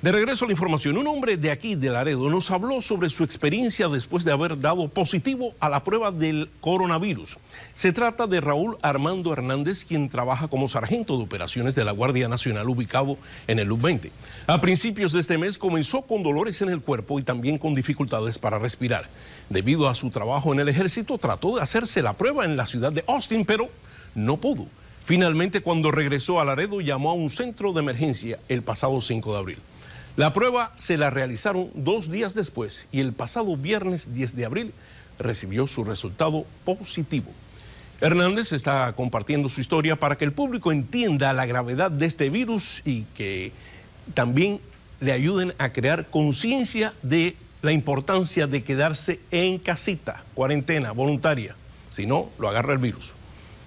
De regreso a la información, un hombre de aquí, de Laredo, nos habló sobre su experiencia después de haber dado positivo a la prueba del coronavirus. Se trata de Raúl Armando Hernández, quien trabaja como sargento de operaciones de la Guardia Nacional ubicado en el LUB 20. A principios de este mes comenzó con dolores en el cuerpo y también con dificultades para respirar. Debido a su trabajo en el ejército, trató de hacerse la prueba en la ciudad de Austin, pero no pudo. Finalmente, cuando regresó a Laredo, llamó a un centro de emergencia el pasado 5 de abril. La prueba se la realizaron dos días después y el pasado viernes 10 de abril recibió su resultado positivo. Hernández está compartiendo su historia para que el público entienda la gravedad de este virus y que también le ayuden a crear conciencia de la importancia de quedarse en casita, cuarentena voluntaria, si no, lo agarra el virus.